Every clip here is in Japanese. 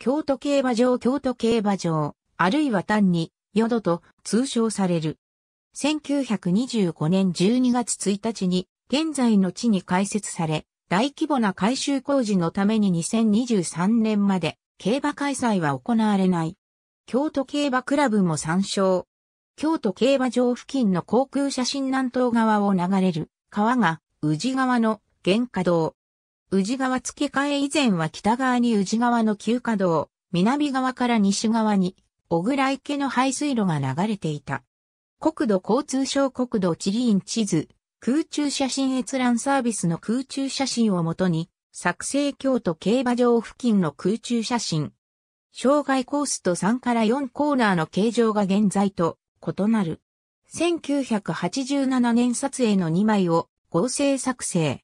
京都競馬場京都競馬場、あるいは単に、淀と通称される。1925年12月1日に、現在の地に開設され、大規模な改修工事のために2023年まで、競馬開催は行われない。京都競馬クラブも参照。京都競馬場付近の航空写真南東側を流れる川が宇治川の玄華道、宇治川付け替え以前は北側に宇治川の旧稼働、南側から西側に、小倉池の排水路が流れていた。国土交通省国土地理院地図、空中写真閲覧サービスの空中写真をもとに、作成京都競馬場付近の空中写真。障害コースと3から4コーナーの形状が現在と異なる。1987年撮影の2枚を合成作成。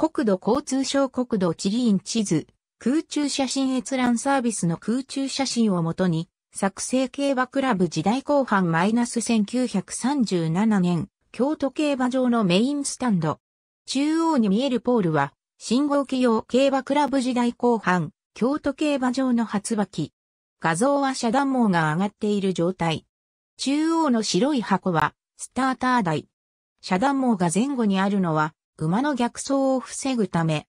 国土交通省国土地理院地図、空中写真閲覧サービスの空中写真をもとに、作成競馬クラブ時代後半マイナス1937年、京都競馬場のメインスタンド。中央に見えるポールは、信号機用競馬クラブ時代後半、京都競馬場の初馬機。画像は遮断網が上がっている状態。中央の白い箱は、スターター台。遮断網が前後にあるのは、馬の逆走を防ぐため。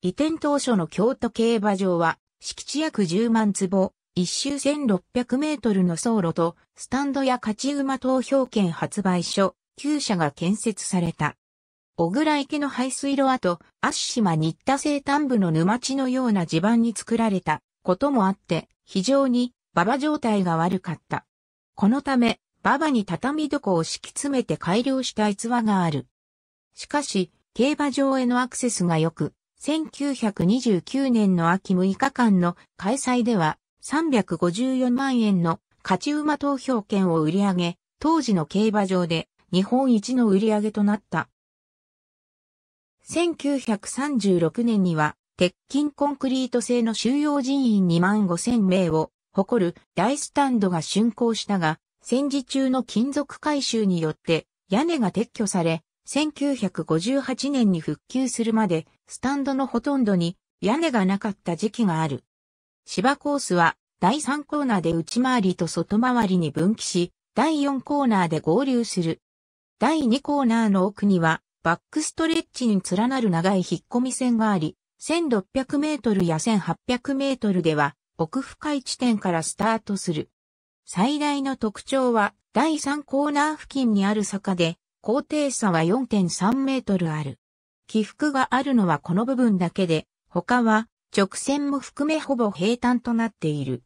移転当初の京都競馬場は、敷地約10万坪、一周1600メートルの走路と、スタンドや勝ち馬投票券発売所、旧車が建設された。小倉池の排水路跡、足島新田西端部の沼地のような地盤に作られたこともあって、非常に馬場状態が悪かった。このため、馬場に畳床を敷き詰めて改良した逸話がある。しかし、競馬場へのアクセスが良く、1929年の秋6日間の開催では354万円の勝ち馬投票券を売り上げ、当時の競馬場で日本一の売り上げとなった。1936年には、鉄筋コンクリート製の収容人員2万5千名を誇る大スタンドが竣工したが、戦時中の金属回収によって屋根が撤去され、1958年に復旧するまで、スタンドのほとんどに屋根がなかった時期がある。芝コースは第3コーナーで内回りと外回りに分岐し、第4コーナーで合流する。第2コーナーの奥には、バックストレッチに連なる長い引っ込み線があり、1600メートルや1800メートルでは、奥深い地点からスタートする。最大の特徴は、第3コーナー付近にある坂で、高低差は4.3メートルある。起伏があるのはこの部分だけで、他は直線も含めほぼ平坦となっている。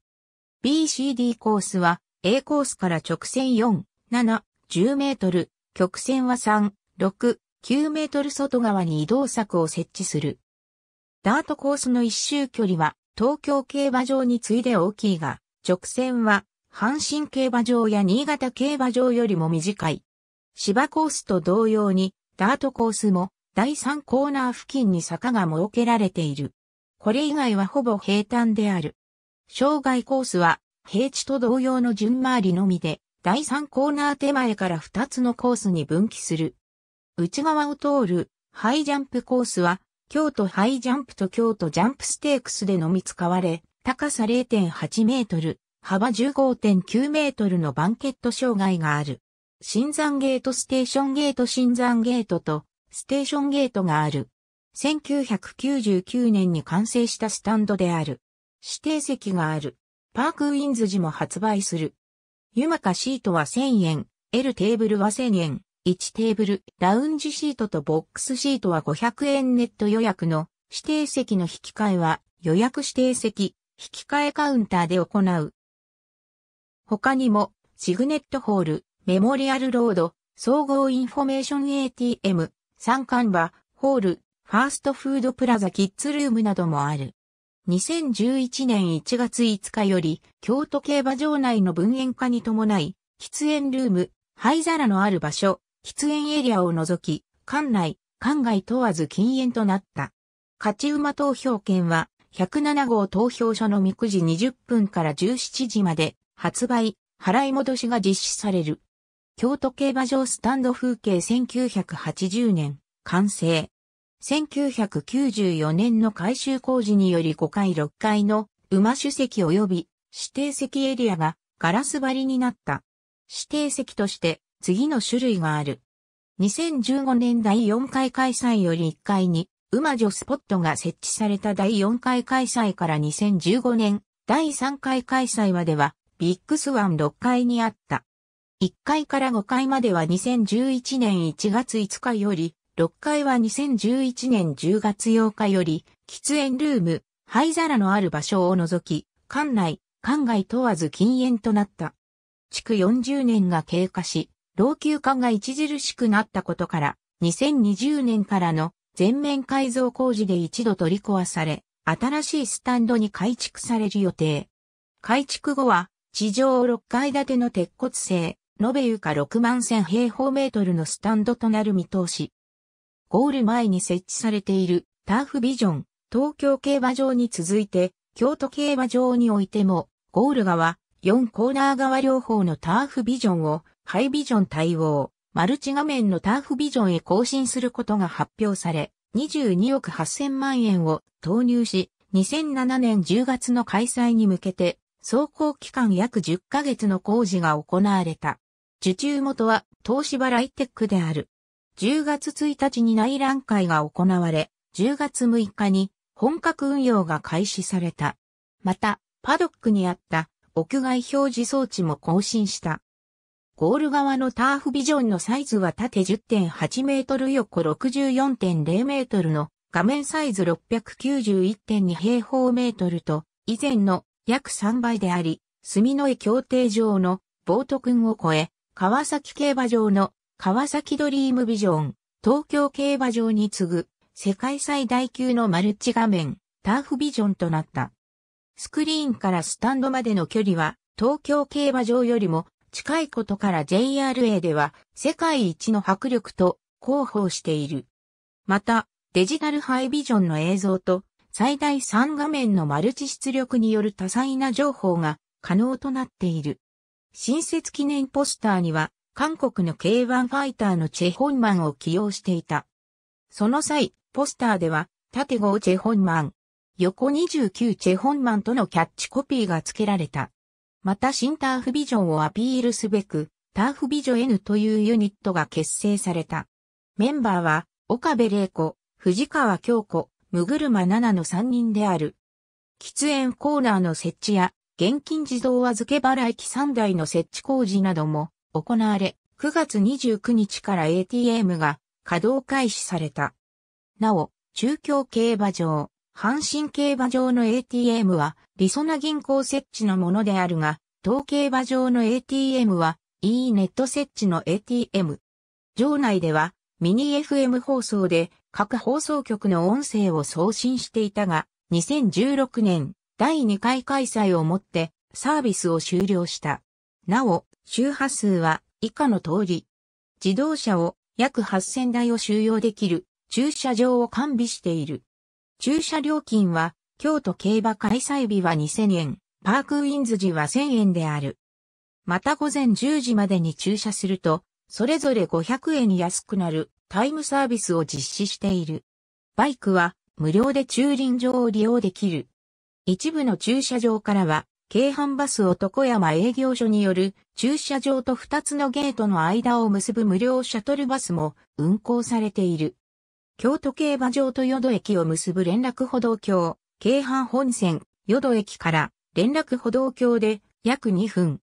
BCD コースは A コースから直線4、7、10メートル、曲線は3、6、9メートル外側に移動柵を設置する。ダートコースの一周距離は東京競馬場に次いで大きいが、直線は阪神競馬場や新潟競馬場よりも短い。芝コースと同様に、ダートコースも第3コーナー付近に坂が設けられている。これ以外はほぼ平坦である。障害コースは平地と同様の順回りのみで、第3コーナー手前から2つのコースに分岐する。内側を通るハイジャンプコースは、京都ハイジャンプと京都ジャンプステークスでのみ使われ、高さ0.8メートル、幅15.9メートルのバンケット障害がある。新山ゲートステーションゲート新山ゲートとステーションゲートがある。1999年に完成したスタンドである。指定席がある。パークウィンズ時も発売する。ユマカシートは1000円、L テーブルは1000円、1テーブル、ラウンジシートとボックスシートは500円ネット予約の指定席の引き換えは予約指定席、引き換えカウンターで行う。他にも、シグネットホール、メモリアルロード、総合インフォメーション ATM、三冠馬、ホール、ファーストフードプラザキッズルームなどもある。2011年1月5日より、京都競馬場内の分煙化に伴い、喫煙ルーム、灰皿のある場所、喫煙エリアを除き、館内、館外問わず禁煙となった。勝ち馬投票券は、107号投票所のみくじ20分から17時まで、発売、払い戻しが実施される。京都競馬場スタンド風景1980年、完成。1994年の改修工事により5階6階の馬主席及び指定席エリアがガラス張りになった。指定席として次の種類がある。2015年第4回開催より1階に馬女スポットが設置された第4回開催から2015年第3回開催まではビッグスワン6階にあった。1階から5階までは2011年1月5日より、6階は2011年10月8日より、喫煙ルーム、灰皿のある場所を除き、館内、館外問わず禁煙となった。築40年が経過し、老朽化が著しくなったことから、2020年からの全面改造工事で一度取り壊され、新しいスタンドに改築される予定。改築後は、地上6階建ての鉄骨製、延べ床6万1000平方メートルのスタンドとなる見通し。ゴール前に設置されているターフビジョン、東京競馬場に続いて、京都競馬場においても、ゴール側、4コーナー側両方のターフビジョンを、ハイビジョン対応、マルチ画面のターフビジョンへ更新することが発表され、22億8000万円を投入し、2007年10月の開催に向けて走行期間約10ヶ月の工事が行われた。受注元は東芝ライテックである。10月1日に内覧会が行われ、10月6日に本格運用が開始された。また、パドックにあった屋外表示装置も更新した。ゴール側のターフビジョンのサイズは縦10.8メートル横64.0メートルの画面サイズ691.2平方メートルと以前の約3倍であり、住之江協定上のボート君を超え、川崎競馬場の川崎ドリームビジョン、東京競馬場に次ぐ世界最大級のマルチ画面、ターフビジョンとなった。スクリーンからスタンドまでの距離は東京競馬場よりも近いことから JRA では世界一の迫力と広報している。また、デジタルハイビジョンの映像と最大3画面のマルチ出力による多彩な情報が可能となっている。新設記念ポスターには、韓国の K1 ファイターのチェ・ホンマンを起用していた。その際、ポスターでは、縦5チェ・ホンマン、横29チェ・ホンマンとのキャッチコピーが付けられた。また新ターフビジョンをアピールすべく、ターフビジョ N というユニットが結成された。メンバーは、岡部玲子、藤川京子、ムグルマ7の3人である。喫煙コーナーの設置や、現金自動預け払い機3台の設置工事なども行われ、9月29日から ATM が稼働開始された。なお、中京競馬場、阪神競馬場の ATM は、りそな銀行設置のものであるが、東競馬場の ATM は、e ネット設置の ATM。場内では、ミニ FM 放送で、各放送局の音声を送信していたが、2016年第2回開催をもってサービスを終了した。なお、周波数は以下の通り、自動車を約8000台を収容できる駐車場を完備している。駐車料金は京都競馬開催日は2000円、パークウィンズ時は1000円である。また午前10時までに駐車すると、それぞれ500円安くなるタイムサービスを実施している。バイクは無料で駐輪場を利用できる。一部の駐車場からは、京阪バス男山営業所による駐車場と2つのゲートの間を結ぶ無料シャトルバスも運行されている。京都競馬場と淀駅を結ぶ連絡歩道橋、京阪本線、淀駅から連絡歩道橋で約2分。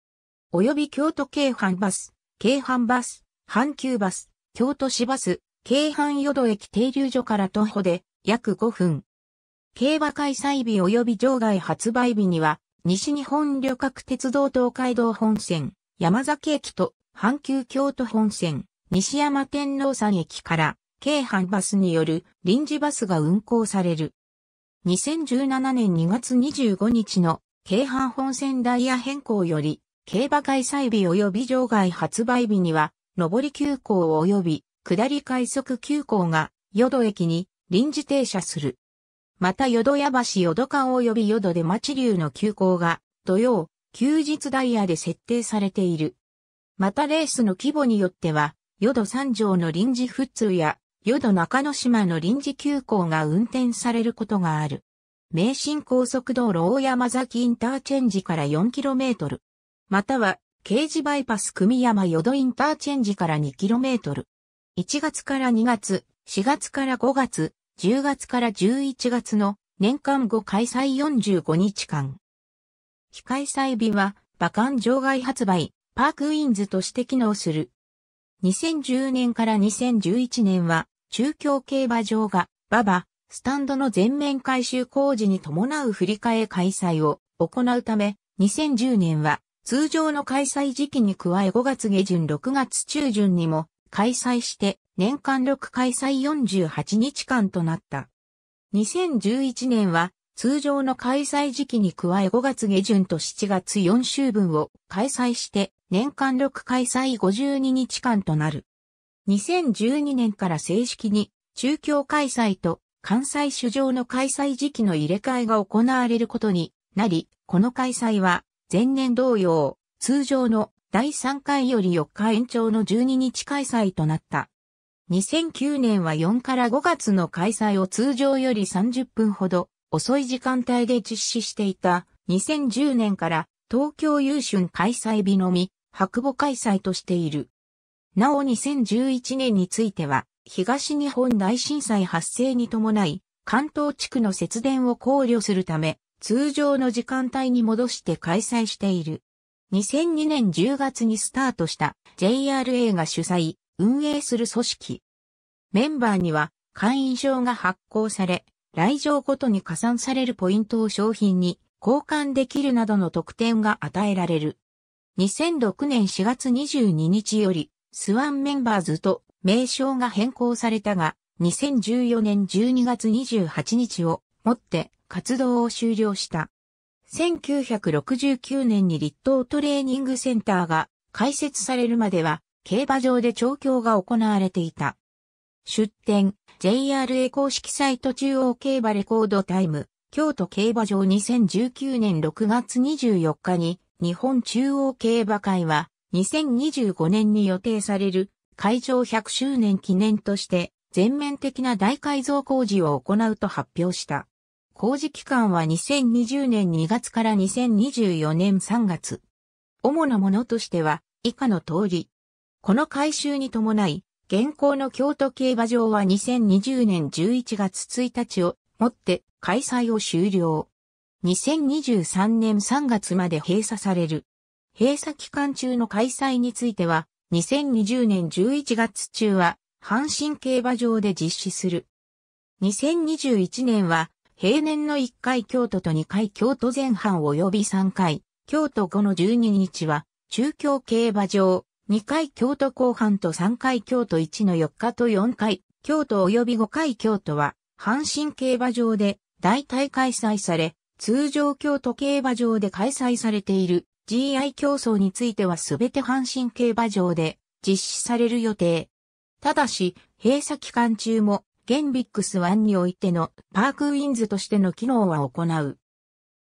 及び京都京阪バス、京阪バス、阪急バス、京都市バス、京阪淀駅停留所から徒歩で約5分。競馬開催日及び場外発売日には、西日本旅客鉄道東海道本線、山崎駅と阪急京都本線、西山天皇山駅から、京阪バスによる臨時バスが運行される。2017年2月25日の京阪本線ダイヤ変更より、競馬開催日及び場外発売日には、上り急行及び下り快速急行が、淀駅に臨時停車する。また淀屋橋淀間及び淀で町流の急行が、土曜、休日ダイヤで設定されている。またレースの規模によっては、淀三条の臨時普通や、淀中之島の臨時急行が運転されることがある。名神高速道路大山崎インターチェンジから 4km。または、刑事バイパス組山淀インターチェンジから 2km。1月から2月、4月から5月、10月から11月の年間後開催45日間。非開催日は、馬館場外発売、パークウィンズとして機能する。2010年から2011年は、中京競馬場が、馬場、スタンドの全面改修工事に伴う振り替え開催を行うため、2010年は通常の開催時期に加え5月下旬6月中旬にも開催して年間6開催48日間となった。2011年は通常の開催時期に加え5月下旬と7月4週分を開催して年間6開催52日間となる。2012年から正式に中京開催と関西主場の開催時期の入れ替えが行われることになり、この開催は前年同様、通常の第3回より4日延長の12日開催となった。2009年は4から5月の開催を通常より30分ほど遅い時間帯で実施していた2010年から東京優春開催日のみ白母開催としている。なお2011年については東日本大震災発生に伴い関東地区の節電を考慮するため通常の時間帯に戻して開催している。2002年10月にスタートした JRA が主催、運営する組織。メンバーには会員証が発行され、来場ごとに加算されるポイントを商品に交換できるなどの特典が与えられる。2006年4月22日より、スワンメンバーズと名称が変更されたが、2014年12月28日をもって活動を終了した。1969年に立東トレーニングセンターが開設されるまでは競馬場で調教が行われていた。出展、JRA 公式サイト中央競馬レコードタイム、京都競馬場2019年6月24日に日本中央競馬会は2025年に予定される会場100周年記念として全面的な大改造工事を行うと発表した。工事期間は2020年2月から2024年3月。主なものとしては、以下の通り。この改修に伴い、現行の京都競馬場は2020年11月1日をもって開催を終了。2023年3月まで閉鎖される。閉鎖期間中の開催については、2020年11月中は、阪神競馬場で実施する。2021年は、平年の1回京都と2回京都前半及び3回、京都後の12日は、中京競馬場、2回京都後半と3回京都1の4日と4回、京都及び5回京都は、阪神競馬場で大体開催され、通常京都競馬場で開催されている GI 競争についてはすべて阪神競馬場で実施される予定。ただし、閉鎖期間中も現ビックス1においてのパークウィンズとしての機能は行う。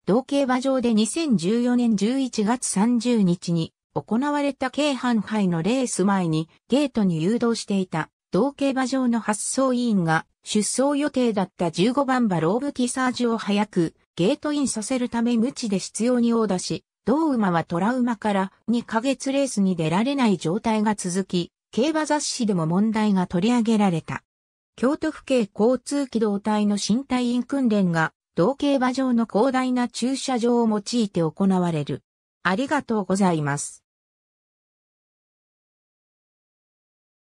同競馬場で2014年11月30日に行われた京阪杯のレース前にゲートに誘導していた同競馬場の発送委員が出走予定だった15番馬ローブティサージを早くゲートインさせるため無知で必要にオーダし、同馬はトラウマから2ヶ月レースに出られない状態が続き、競馬雑誌でも問題が取り上げられた。京都府警交通機動隊の新隊員訓練が、同競馬場の広大な駐車場を用いて行われる。ありがとうございます。